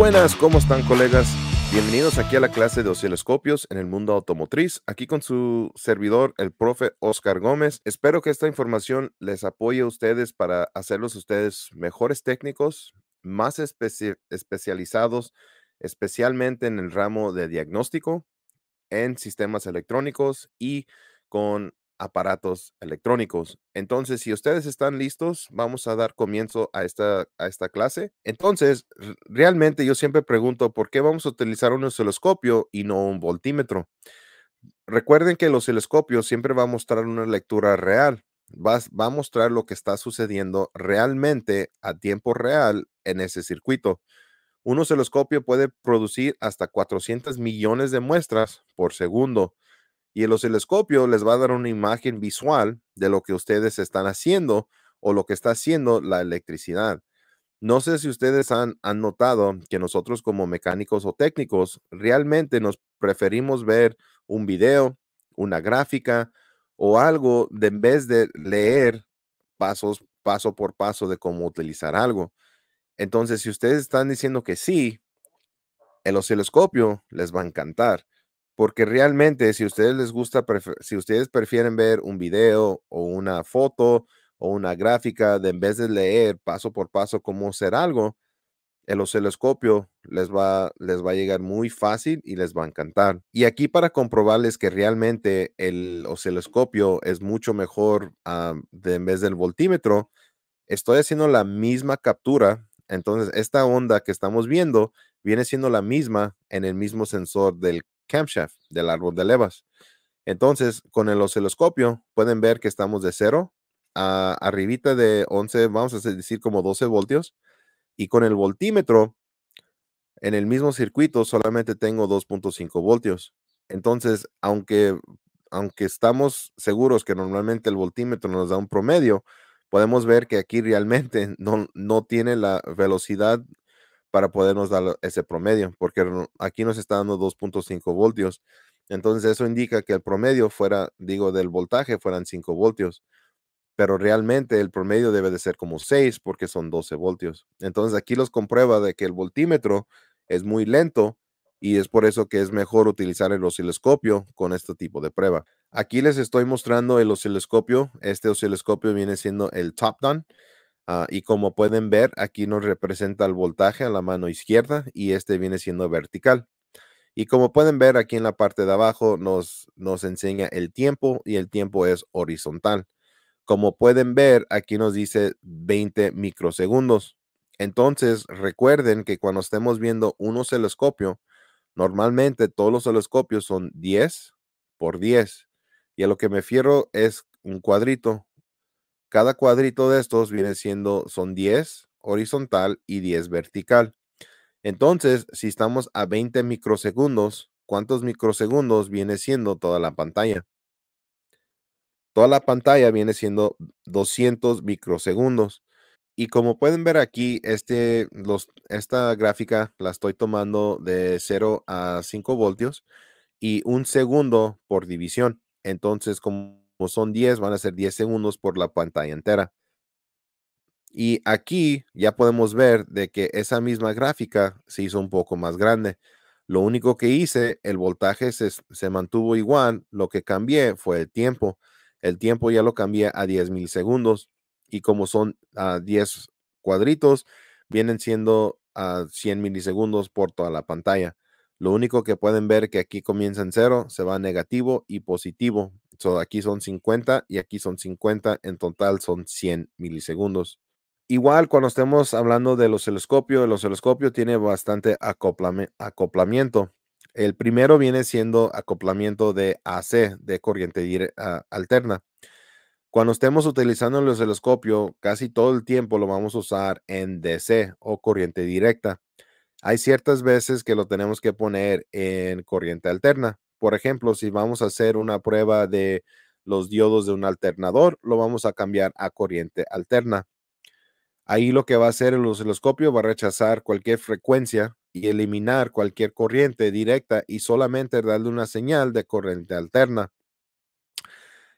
Buenas, ¿cómo están colegas? Bienvenidos aquí a la clase de osciloscopios en el mundo automotriz, aquí con su servidor, el profe Oscar Gómez. Espero que esta información les apoye a ustedes para hacerlos ustedes mejores técnicos, más especializados, especialmente en el ramo de diagnóstico, en sistemas electrónicos y con aparatos electrónicos. Entonces, si ustedes están listos, vamos a dar comienzo a esta, a esta clase. Entonces, realmente yo siempre pregunto, ¿por qué vamos a utilizar un osciloscopio y no un voltímetro? Recuerden que los osciloscopios siempre va a mostrar una lectura real, va, va a mostrar lo que está sucediendo realmente a tiempo real en ese circuito. Un osciloscopio puede producir hasta 400 millones de muestras por segundo y el osciloscopio les va a dar una imagen visual de lo que ustedes están haciendo o lo que está haciendo la electricidad. No sé si ustedes han, notado que nosotros como mecánicos o técnicos realmente nos preferimos ver un video, una gráfica o algo en vez de leer pasos paso por paso de cómo utilizar algo. Entonces, si ustedes están diciendo que sí, el osciloscopio les va a encantar porque realmente si ustedes les gusta, si ustedes prefieren ver un video o una foto o una gráfica, de en vez de leer paso por paso cómo hacer algo, el osciloscopio les va, les va a llegar muy fácil y les va a encantar. Y aquí para comprobarles que realmente el osciloscopio es mucho mejor ah, de, en vez del voltímetro, estoy haciendo la misma captura. Entonces, esta onda que estamos viendo viene siendo la misma en el mismo sensor del camshaft, del árbol de levas. Entonces, con el osciloscopio pueden ver que estamos de cero a arribita de 11, vamos a decir como 12 voltios. Y con el voltímetro, en el mismo circuito solamente tengo 2.5 voltios. Entonces, aunque, aunque estamos seguros que normalmente el voltímetro nos da un promedio, podemos ver que aquí realmente no, no tiene la velocidad para podernos dar ese promedio, porque aquí nos está dando 2.5 voltios. Entonces eso indica que el promedio fuera, digo, del voltaje fueran 5 voltios, pero realmente el promedio debe de ser como 6 porque son 12 voltios. Entonces aquí los comprueba de que el voltímetro es muy lento y es por eso que es mejor utilizar el osciloscopio con este tipo de prueba. Aquí les estoy mostrando el osciloscopio. Este osciloscopio viene siendo el Top Down. Ah, y como pueden ver, aquí nos representa el voltaje a la mano izquierda y este viene siendo vertical. Y como pueden ver aquí en la parte de abajo nos, nos enseña el tiempo y el tiempo es horizontal. Como pueden ver, aquí nos dice 20 microsegundos. Entonces, recuerden que cuando estemos viendo un osciloscopio, normalmente todos los telescopios son 10 por 10. Y a lo que me fiero es un cuadrito, cada cuadrito de estos viene siendo, son 10 horizontal y 10 vertical. Entonces, si estamos a 20 microsegundos, ¿cuántos microsegundos viene siendo toda la pantalla? Toda la pantalla viene siendo 200 microsegundos. Y como pueden ver aquí, este, los, esta gráfica la estoy tomando de 0 a 5 voltios y un segundo por división. Entonces, como como son 10, van a ser 10 segundos por la pantalla entera. Y aquí ya podemos ver de que esa misma gráfica se hizo un poco más grande. Lo único que hice, el voltaje se, se mantuvo igual. Lo que cambié fue el tiempo. El tiempo ya lo cambié a 10 milisegundos. Y como son a ah, 10 cuadritos, vienen siendo a ah, 100 milisegundos por toda la pantalla. Lo único que pueden ver que aquí comienza en cero, se va negativo y positivo aquí son 50 y aquí son 50, en total son 100 milisegundos. Igual cuando estemos hablando de los osciloscopio, el osciloscopio tiene bastante acoplamiento. El primero viene siendo acoplamiento de AC, de corriente ah, alterna. Cuando estemos utilizando el osciloscopio, casi todo el tiempo lo vamos a usar en DC o corriente directa. Hay ciertas veces que lo tenemos que poner en corriente alterna, por ejemplo, si vamos a hacer una prueba de los diodos de un alternador, lo vamos a cambiar a corriente alterna. Ahí lo que va a hacer el osciloscopio va a rechazar cualquier frecuencia y eliminar cualquier corriente directa y solamente darle una señal de corriente alterna.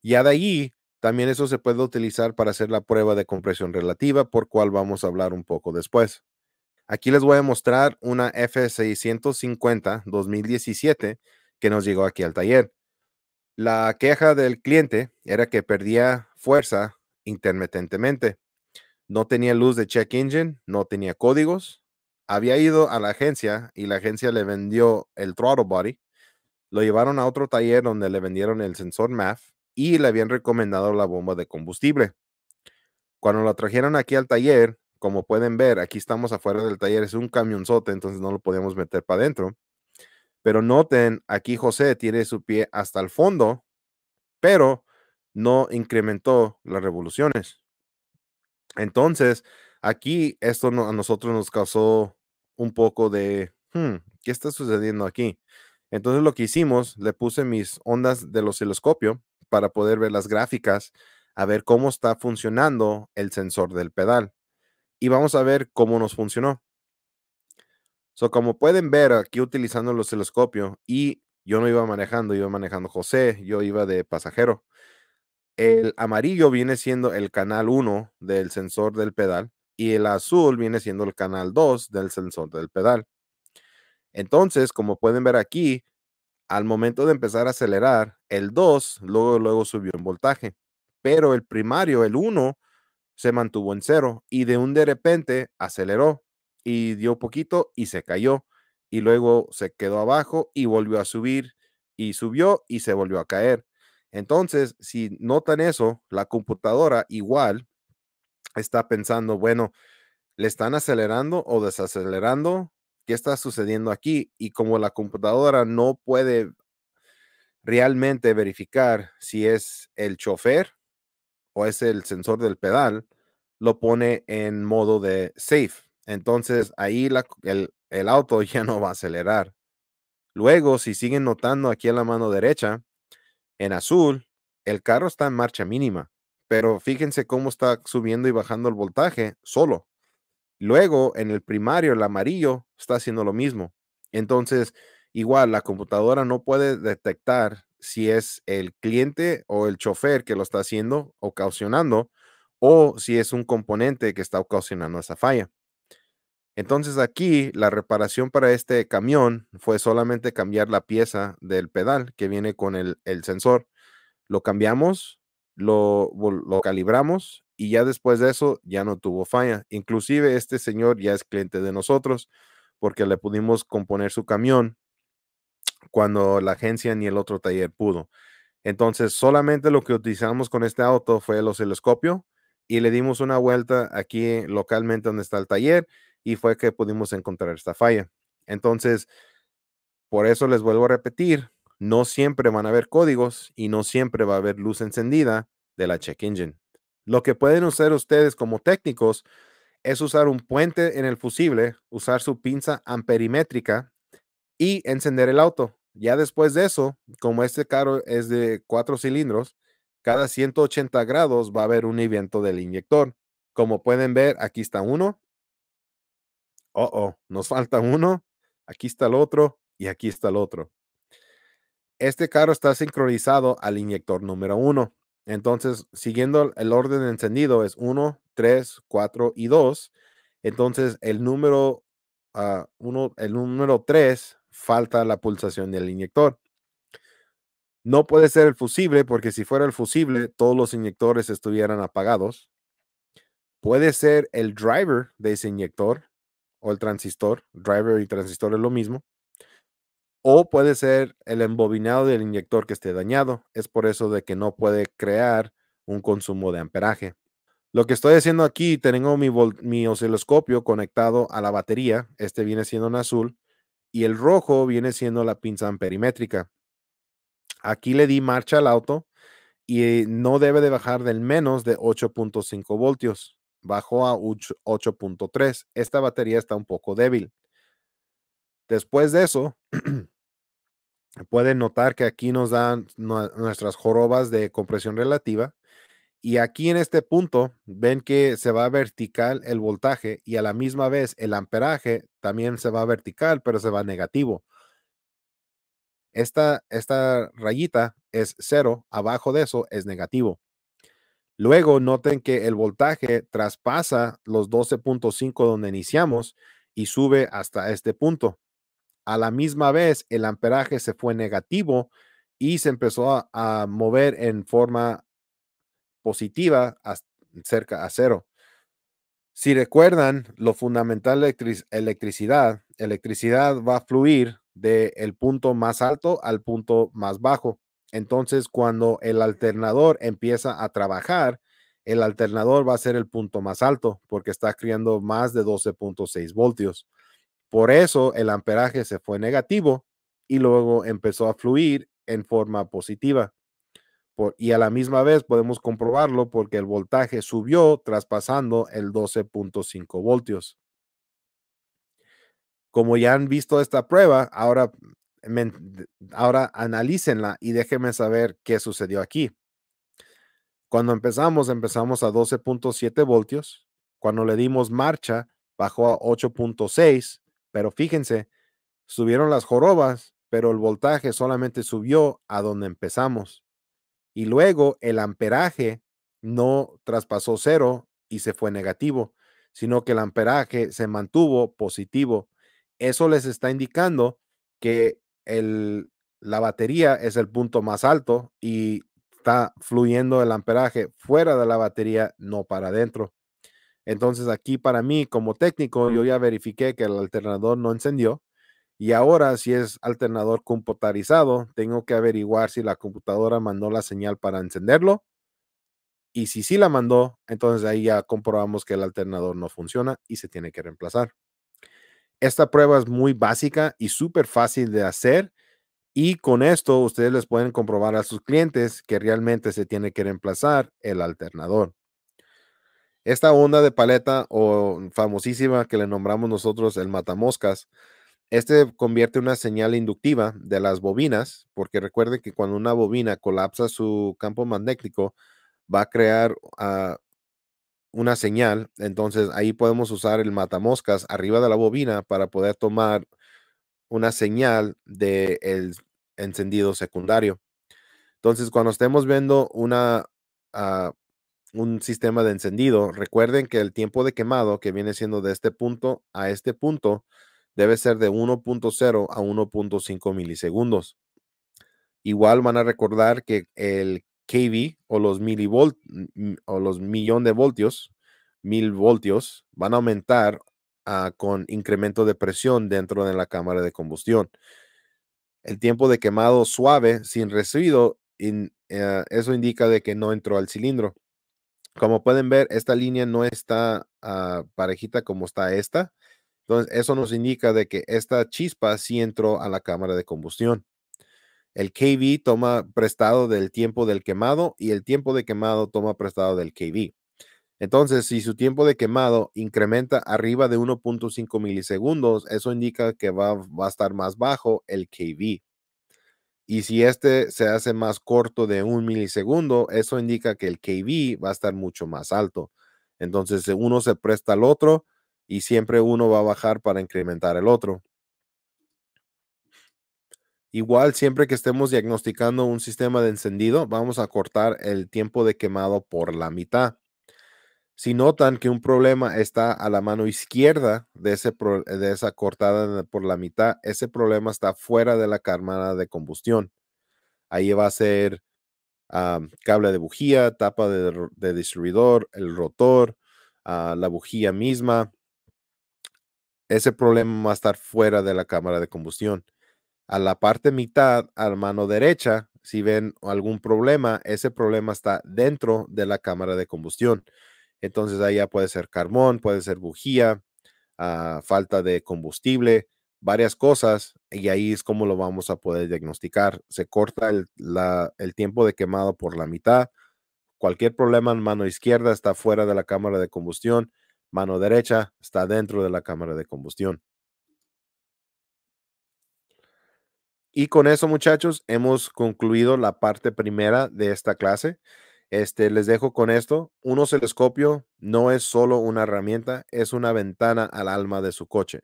Ya de ahí, también eso se puede utilizar para hacer la prueba de compresión relativa, por cual vamos a hablar un poco después. Aquí les voy a mostrar una F650 2017 que nos llegó aquí al taller. La queja del cliente era que perdía fuerza intermitentemente. No tenía luz de check engine, no tenía códigos. Había ido a la agencia y la agencia le vendió el throttle body. Lo llevaron a otro taller donde le vendieron el sensor MAF y le habían recomendado la bomba de combustible. Cuando lo trajeron aquí al taller, como pueden ver, aquí estamos afuera del taller, es un camionzote, entonces no lo podíamos meter para adentro. Pero noten, aquí José tiene su pie hasta el fondo, pero no incrementó las revoluciones. Entonces, aquí esto a nosotros nos causó un poco de, hmm, ¿qué está sucediendo aquí? Entonces lo que hicimos, le puse mis ondas del osciloscopio para poder ver las gráficas, a ver cómo está funcionando el sensor del pedal. Y vamos a ver cómo nos funcionó como pueden ver aquí utilizando los telescopios y yo no iba manejando, iba manejando José, yo iba de pasajero. El amarillo viene siendo el canal 1 del sensor del pedal y el azul viene siendo el canal 2 del sensor del pedal. Entonces, como pueden ver aquí, al momento de empezar a acelerar, el 2 luego, luego subió en voltaje, pero el primario, el 1, se mantuvo en cero y de un de repente aceleró y dio poquito y se cayó y luego se quedó abajo y volvió a subir y subió y se volvió a caer. Entonces, si notan eso, la computadora igual está pensando, bueno, ¿le están acelerando o desacelerando? ¿Qué está sucediendo aquí? Y como la computadora no puede realmente verificar si es el chofer o es el sensor del pedal, lo pone en modo de safe entonces ahí el, el auto ya no va a acelerar. Luego, si siguen notando aquí en la mano derecha, en azul, el carro está en marcha mínima, pero fíjense cómo está subiendo y bajando el voltaje solo. Luego, en el primario, el amarillo, está haciendo lo mismo. Entonces, igual, la computadora no puede detectar si es el cliente o el chofer que lo está haciendo, o ocasionando, o si es un componente que está ocasionando esa falla. Entonces aquí la reparación para este camión fue solamente cambiar la pieza del pedal que viene con el, sensor. Lo cambiamos, lo, lo calibramos y ya después de eso ya no tuvo falla. Inclusive este señor ya es cliente de nosotros porque le pudimos componer su camión cuando la agencia ni el otro taller pudo. Entonces, solamente lo que utilizamos con este auto fue el osciloscopio y le dimos una vuelta aquí localmente donde está el taller y fue que pudimos encontrar esta falla. Entonces, por eso les vuelvo a repetir, no siempre van a haber códigos y no siempre va a haber luz encendida de la check engine. Lo que pueden hacer ustedes como técnicos es usar un puente en el fusible, usar su pinza amperimétrica y encender el auto. Ya después de eso, como este carro es de cuatro cilindros, cada 180 grados va a haber un evento del inyector. Como pueden ver, aquí está uno, oh, oh, nos falta uno, aquí está el otro y aquí está el otro. Este carro está sincronizado al inyector número uno. Entonces, siguiendo el orden encendido es uno, tres, cuatro y dos. Entonces, el número, tres ah, el número 3 falta la pulsación del inyector. No puede ser el fusible porque si fuera el fusible, todos los inyectores estuvieran apagados. Puede ser el driver de ese inyector o el transistor, driver y transistor es lo mismo, o puede ser el embobinado del inyector que esté dañado, es por eso de que no puede crear un consumo de amperaje. Lo que estoy haciendo aquí, tengo mi, mi osciloscopio conectado a la batería, este viene siendo en azul, y el rojo viene siendo la pinza amperimétrica. Aquí le di marcha al auto y no debe de bajar del menos de 8.5 voltios bajó a 8.3. Esta batería está un poco débil. Después de eso, pueden notar que aquí nos dan nuestras jorobas de compresión relativa. Y aquí en este punto ven que se va vertical el voltaje y a la misma vez el amperaje también se va vertical, pero se va negativo. Esta, esta rayita es cero, abajo de eso es negativo. Luego noten que el voltaje traspasa los 12.5 donde iniciamos y sube hasta este punto. A la misma vez, el amperaje se fue negativo y se empezó a, mover en forma positiva cerca a cero. Si recuerdan, lo fundamental la electricidad, electricidad va a fluir del punto más alto al punto más bajo. Entonces, cuando el alternador empieza a trabajar, el alternador va a ser el punto más alto porque está creando más de 12.6 voltios. Por eso el amperaje se fue negativo y luego empezó a fluir en forma positiva. y a la misma vez podemos comprobarlo porque el voltaje subió traspasando el 12.5 voltios. Como ya han visto esta prueba, ahora ahora analícenla y déjenme saber qué sucedió aquí. Cuando empezamos, empezamos a 12.7 voltios. Cuando le dimos marcha, bajó a 8.6, pero fíjense, subieron las jorobas, pero el voltaje solamente subió a donde empezamos. Y luego el amperaje no traspasó cero y se fue negativo, sino que el amperaje se mantuvo positivo. Eso les está indicando que el, la batería es el punto más alto y está fluyendo el amperaje fuera de la batería, no para adentro. Entonces aquí para mí como técnico yo ya verifiqué que el alternador no encendió y ahora si es alternador computarizado tengo que averiguar si la computadora mandó la señal para encenderlo y si sí la mandó, entonces ahí ya comprobamos que el alternador no funciona y se tiene que reemplazar. Esta prueba es muy básica y súper fácil de hacer y con esto ustedes les pueden comprobar a sus clientes que realmente se tiene que reemplazar el alternador. Esta onda de paleta o famosísima que le nombramos nosotros el matamoscas, este convierte una señal inductiva de las bobinas, porque recuerden que cuando una bobina colapsa su campo magnético, va a crear ah, una señal, entonces ahí podemos usar el matamoscas arriba de la bobina para poder tomar una señal del el encendido secundario. Entonces, cuando estemos viendo una, ah, un sistema de encendido, recuerden que el tiempo de quemado que viene siendo de este punto a este punto debe ser de 1.0 a 1.5 milisegundos. Igual van a recordar que el kV o los milivolt mm, o los millón de voltios, mil voltios, van a aumentar ah, con incremento de presión dentro de la cámara de combustión. El tiempo de quemado suave sin residuo, ah, eso indica de que no entró al cilindro. Como pueden ver, esta línea no está ah, parejita como está esta. Entonces, eso nos indica de que esta chispa sí entró a la cámara de combustión. El KV toma prestado del tiempo del quemado y el tiempo de quemado toma prestado del KV. Entonces, si su tiempo de quemado incrementa arriba de 1.5 milisegundos, eso indica que va, a estar más bajo el KV. Y si este se hace más corto de un milisegundo, eso indica que el KV va a estar mucho más alto. Entonces, uno se presta al otro y siempre uno va a bajar para incrementar el otro. Igual, siempre que estemos diagnosticando un sistema de encendido, vamos a cortar el tiempo de quemado por la mitad. Si notan que un problema está a la mano izquierda de, esa cortada por la mitad, ese problema está fuera de la cámara de combustión. Ahí va a ser cable de bujía, tapa de, distribuidor, el rotor, ah, la bujía misma. Ese problema va a estar fuera de la cámara de combustión a la parte mitad, a la mano derecha, si ven algún problema, ese problema está dentro de la cámara de combustión. Entonces ahí ya puede ser carbón, puede ser bujía, ah, falta de combustible, varias cosas, y ahí es como lo vamos a poder diagnosticar. Se corta el tiempo de quemado por la mitad. Cualquier problema en mano izquierda está fuera de la cámara de combustión, mano derecha está dentro de la cámara de combustión. Y con eso, muchachos, hemos concluido la parte primera de esta clase. Este, les dejo con esto. Un osciloscopio no es solo una herramienta, es una ventana al alma de su coche.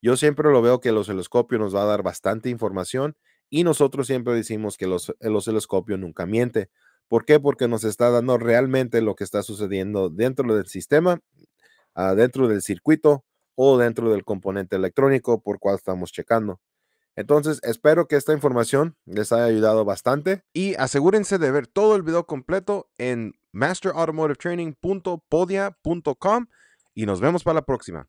Yo siempre lo veo que el osciloscopio nos va a dar bastante información y nosotros siempre decimos que los, el osciloscopio nunca miente. ¿Por qué? Porque nos está dando realmente lo que está sucediendo dentro del sistema, ah, dentro del circuito o dentro del componente electrónico por cual estamos checando. Entonces, espero que esta información les haya ayudado bastante y asegúrense de ver todo el video completo en masterautomotivetraining.podia.com y nos vemos para la próxima.